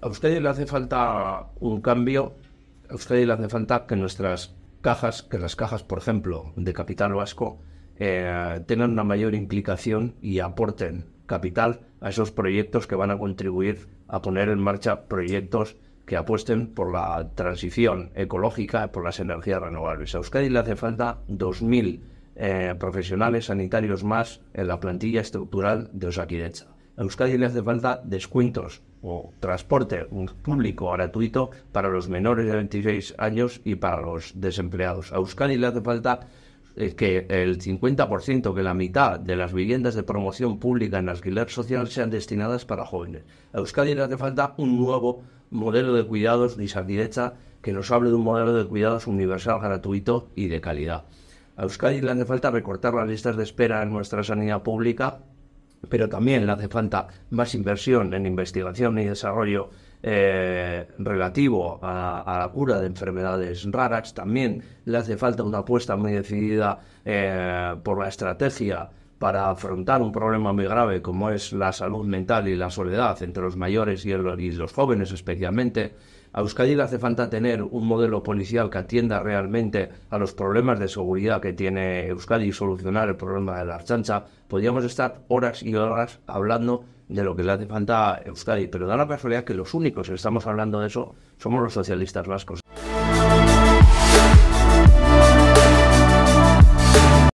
A ustedes le hace falta un cambio, a ustedes le hace falta que nuestras cajas, que las cajas, por ejemplo, de capital vasco, eh, tengan una mayor implicación y aporten capital a esos proyectos que van a contribuir a poner en marcha proyectos que apuesten por la transición ecológica, por las energías renovables. A usted le hace falta 2.000 mil eh, profesionales sanitarios más en la plantilla estructural de Osakirecha. A Euskadi le hace falta descuentos o transporte público gratuito para los menores de 26 años y para los desempleados. A Euskadi le hace falta eh, que el 50%, que la mitad de las viviendas de promoción pública en alquiler social sean destinadas para jóvenes. A Euskadi le hace falta un nuevo modelo de cuidados de Isaquidecha que nos hable de un modelo de cuidados universal, gratuito y de calidad. A Euskadi le hace falta recortar las listas de espera en nuestra sanidad pública pero también le hace falta más inversión en investigación y desarrollo eh, relativo a, la cura de enfermedades raras. También le hace falta una apuesta muy decidida eh, por la estrategia para afrontar un problema muy grave como es la salud mental y la soledad entre los mayores y, los jóvenes especialmente, a Euskadi le hace falta tener un modelo policial que atienda realmente a los problemas de seguridad que tiene Euskadi y solucionar el problema de la chancha. Podríamos estar horas y horas hablando de lo que le hace falta a Euskadi, pero da la casualidad que los únicos que estamos hablando de eso somos los socialistas vascos.